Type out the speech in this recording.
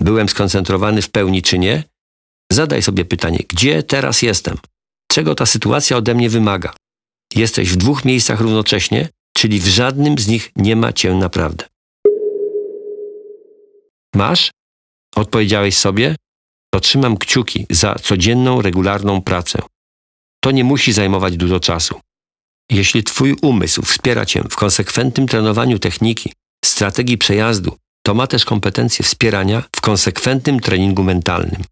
Byłem skoncentrowany w pełni czy nie? Zadaj sobie pytanie, gdzie teraz jestem? Czego ta sytuacja ode mnie wymaga? Jesteś w dwóch miejscach równocześnie, czyli w żadnym z nich nie ma cię naprawdę. Masz? Odpowiedziałeś sobie? To trzymam kciuki za codzienną, regularną pracę. To nie musi zajmować dużo czasu. Jeśli Twój umysł wspiera Cię w konsekwentnym trenowaniu techniki, strategii przejazdu, to ma też kompetencje wspierania w konsekwentnym treningu mentalnym.